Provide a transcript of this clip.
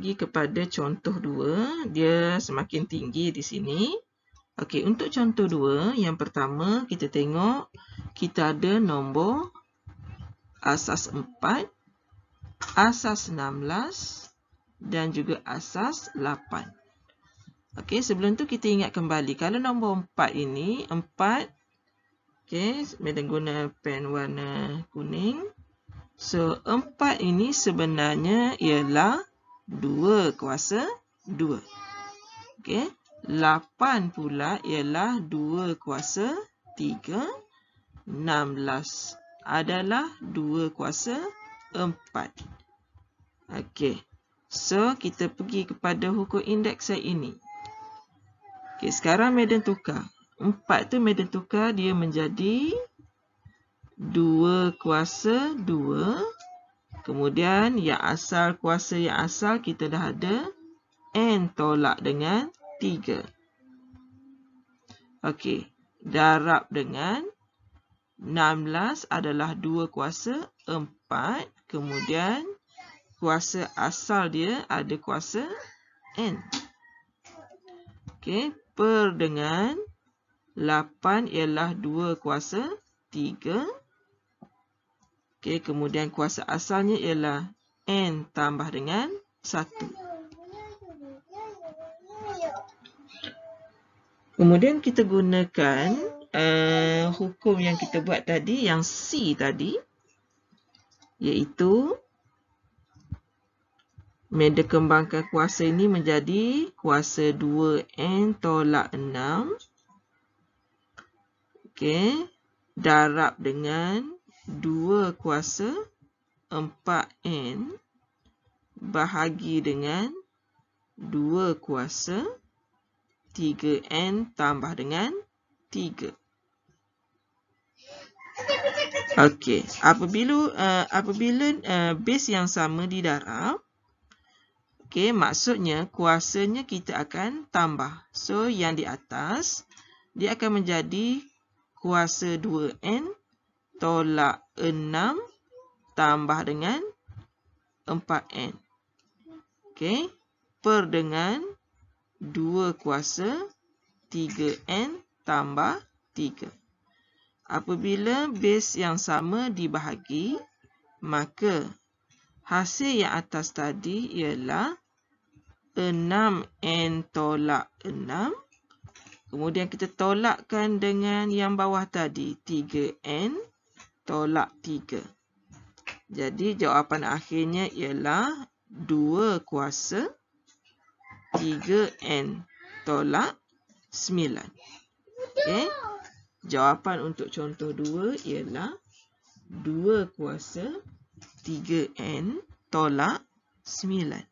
lagi kepada contoh dua, dia semakin tinggi di sini. Okey, untuk contoh dua yang pertama kita tengok kita ada nombor asas 4, asas 16 dan juga asas 8. Okey, sebelum tu kita ingat kembali kalau nombor 4 ini 4 okey, saya guna pen warna kuning. So, empat ini sebenarnya ialah Dua kuasa dua, Okey. Lapan pula ialah dua kuasa tiga, enam belas adalah dua kuasa empat, Okey. So, kita pergi kepada hukum indeks saya ini. Okey, sekarang medan tukar. empat tu medan tukar dia menjadi dua kuasa dua. Kemudian yang asal kuasa yang asal kita dah ada n tolak dengan 3. Okey, darab dengan 16 adalah 2 kuasa 4. Kemudian kuasa asal dia ada kuasa n. Okey, per dengan 8 ialah 2 kuasa 3. Okey, kemudian kuasa asalnya ialah N tambah dengan 1. Kemudian kita gunakan uh, hukum yang kita buat tadi, yang C tadi. Iaitu, meda kembangkan kuasa ini menjadi kuasa 2N tolak 6. Okey, darab dengan dua kuasa 4N bahagi dengan dua kuasa 3N tambah dengan 3. Okey, apabila uh, apabila uh, base yang sama didarab, okey, maksudnya kuasanya kita akan tambah. So, yang di atas, dia akan menjadi kuasa 2N tolak 6 tambah dengan 4N. Okey. Per dengan 2 kuasa 3N tambah 3. Apabila base yang sama dibahagi, maka hasil yang atas tadi ialah 6N tolak 6. Kemudian kita tolakkan dengan yang bawah tadi, 3N tolak 3. Jadi jawapan akhirnya ialah 2 kuasa 3N tolak 9. Okay. Jawapan untuk contoh 2 ialah 2 kuasa 3N tolak 9.